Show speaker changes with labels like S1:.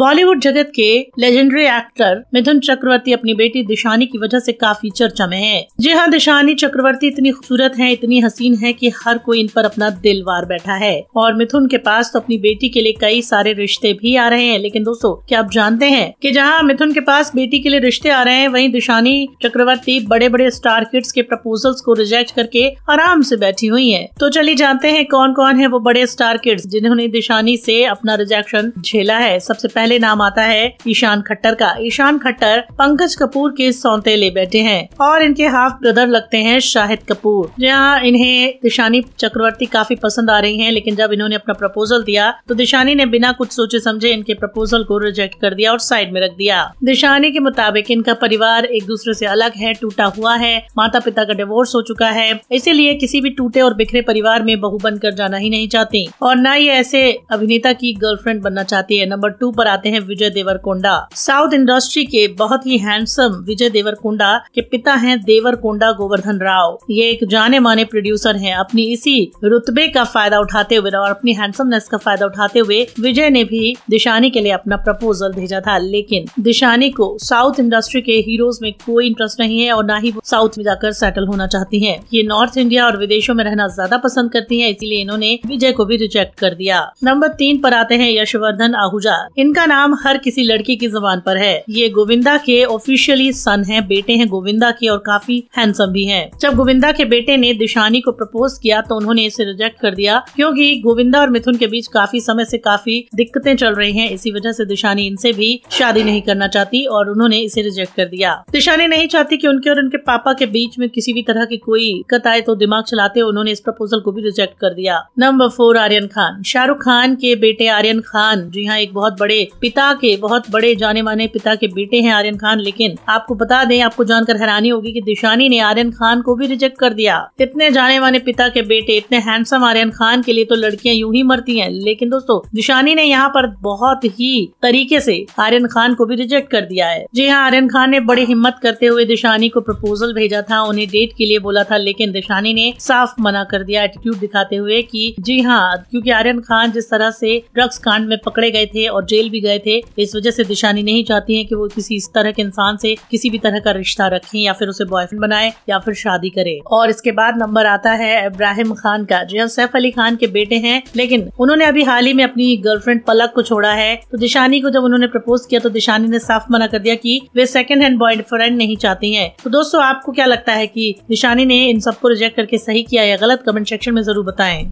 S1: बॉलीवुड जगत के legendary actor मिथुन चक्रवर्ती अपनी बेटी दिशानी की वजह से काफी चर्चा में है जी हाँ दिशानी चक्रवर्ती इतनी खूबसूरत है इतनी हसीन है कि हर कोई इन पर अपना दिल वार बैठा है और मिथुन के पास तो अपनी बेटी के लिए कई सारे रिश्ते भी आ रहे हैं लेकिन दोस्तों क्या आप जानते हैं कि जहाँ मिथुन के पास बेटी के लिए रिश्ते आ रहे हैं वही दिशानी चक्रवर्ती बड़े बड़े स्टार किड्स के प्रपोजल्स को रिजेक्ट करके आराम से बैठी हुई है तो चलिए जानते हैं कौन कौन है वो बड़े स्टार किड्स जिन्होंने दिशानी से अपना रिजेक्शन झेला है सबसे पहले पहले नाम आता है ईशान खट्टर का ईशान खट्टर पंकज कपूर के सौतेले बैठे हैं और इनके हाफ ब्रदर लगते हैं शाहिद कपूर जहाँ इन्हें दिशानी चक्रवर्ती काफी पसंद आ रही है लेकिन जब इन्होंने अपना प्रपोजल दिया तो दिशानी ने बिना कुछ सोचे समझे इनके प्रपोजल को रिजेक्ट कर दिया और साइड में रख दिया दिशानी के मुताबिक इनका परिवार एक दूसरे से अलग है टूटा हुआ है माता पिता का डिवोर्स हो चुका है इसीलिए किसी भी टूटे और बिखरे परिवार में बहू बनकर जाना ही नहीं चाहती और न ही ऐसे अभिनेता की गर्लफ्रेंड बनना चाहती है नंबर टू पर आते हैं विजय देवरकोंडा साउथ इंडस्ट्री के बहुत ही हैंडसम विजय देवरकोंडा के पिता हैं देवरकोंडा गोवर्धन राव ये एक जाने माने प्रोड्यूसर हैं अपनी इसी रुतबे का फायदा उठाते हुए और अपनी हैंडसमनेस का फायदा उठाते हुए विजय ने भी दिशानी के लिए अपना प्रपोजल भेजा था लेकिन दिशानी को साउथ इंडस्ट्री के हीरोज में कोई इंटरेस्ट नहीं है और न ही वो साउथ में जाकर सेटल होना चाहती है ये नॉर्थ इंडिया और विदेशों में रहना ज्यादा पसंद करती है इसीलिए इन्होंने विजय को भी रिजेक्ट कर दिया नंबर तीन पर आते हैं यशवर्धन आहूजा इनका जिनका नाम हर किसी लड़की की जबान पर है ये गोविंदा के ऑफिशियली सन है बेटे हैं गोविंदा के और काफी हैंडसम भी हैं। जब गोविंदा के बेटे ने दिशानी को प्रपोज किया तो उन्होंने इसे रिजेक्ट कर दिया क्योंकि गोविंदा और मिथुन के बीच काफी समय से काफी दिक्कतें चल रही हैं इसी वजह से दिशानी इनसे भी शादी नहीं करना चाहती और उन्होंने इसे रिजेक्ट कर दिया दिशानी नहीं चाहती कि उनके और उनके पापा के बीच में किसी भी तरह की कोई दिक्कत आए तो दिमाग चलाते उन्होंने इस प्रपोजल को भी रिजेक्ट कर दिया नंबर फोर आर्यन खान शाहरुख खान के बेटे आर्यन खान जी हाँ एक बहुत बड़े पिता के बहुत बड़े जाने माने पिता के बेटे हैं आर्यन खान लेकिन आपको बता दें आपको जानकर हैरानी होगी कि दिशानी ने आर्यन खान को भी रिजेक्ट कर दिया इतने जाने माने पिता के बेटे इतने हैंडसम आर्यन खान के लिए तो लड़कियां यूं ही मरती हैं लेकिन दोस्तों दिशानी ने यहाँ पर बहुत ही तरीके से आर्यन खान को भी रिजेक्ट कर दिया है जी हाँ आर्यन खान ने बड़ी हिम्मत करते हुए दिशानी को प्रपोजल भेजा था उन्हें डेट के लिए बोला था लेकिन दिशानी ने साफ मना कर दिया एटीट्यूड दिखाते हुए की जी हाँ क्यूँकी आर्यन खान जिस तरह से ड्रग्स कांड में पकड़े गए थे और जेल भी गए थे इस वजह से दिशानी नहीं चाहती है कि वो किसी इस तरह के इंसान से किसी भी तरह का रिश्ता रखे या फिर उसे बॉयफ्रेंड बनाए या फिर शादी करे और इसके बाद नंबर आता है इब्राहिम खान का जो हाँ, सैफ अली खान के बेटे हैं लेकिन उन्होंने अभी हाल ही में अपनी गर्लफ्रेंड पलक को छोड़ा है तो दिशानी को जब उन्होंने प्रपोज किया तो दिशानी ने साफ मना कर दिया कि वे सेकंड हैंड बॉयफ्रेंड नहीं चाहती हैं तो दोस्तों आपको क्या लगता है कि दिशानी ने इन सबको रिजेक्ट करके सही किया या गलत कमेंट सेक्शन में जरूर बताएं